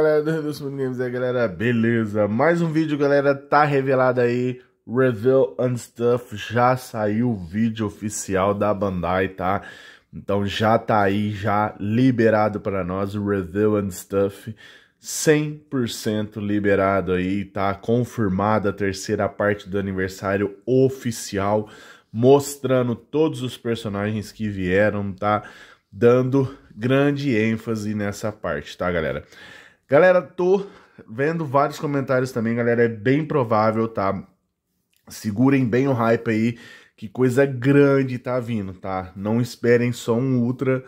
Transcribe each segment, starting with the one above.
Galera do Reducement Games, é galera, beleza? Mais um vídeo, galera, tá revelado aí. Reveal and Stuff, já saiu o vídeo oficial da Bandai, tá? Então já tá aí, já liberado para nós o Reveal and Stuff. 100% liberado aí, tá? Confirmada a terceira parte do aniversário oficial, mostrando todos os personagens que vieram, tá? Dando grande ênfase nessa parte, tá, galera? Galera, tô vendo vários comentários também, galera. É bem provável, tá? Segurem bem o hype aí, que coisa grande tá vindo, tá? Não esperem só um Ultra,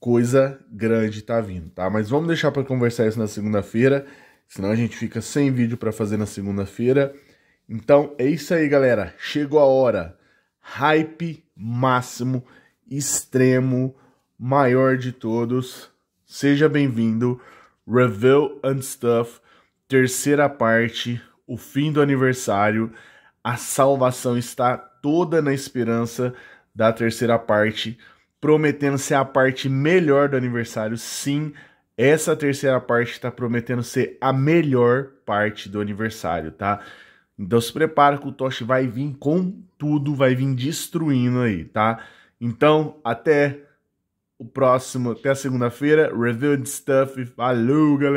coisa grande tá vindo, tá? Mas vamos deixar para conversar isso na segunda-feira, senão a gente fica sem vídeo para fazer na segunda-feira. Então é isso aí, galera. Chegou a hora. Hype máximo, extremo, maior de todos. Seja bem-vindo. Revel and Stuff, terceira parte, o fim do aniversário. A salvação está toda na esperança da terceira parte, prometendo ser a parte melhor do aniversário. Sim, essa terceira parte está prometendo ser a melhor parte do aniversário, tá? Então se prepara que o Toshi vai vir com tudo, vai vir destruindo aí, tá? Então, até o próximo. Até segunda-feira. reveal de stuff. Falou, galera.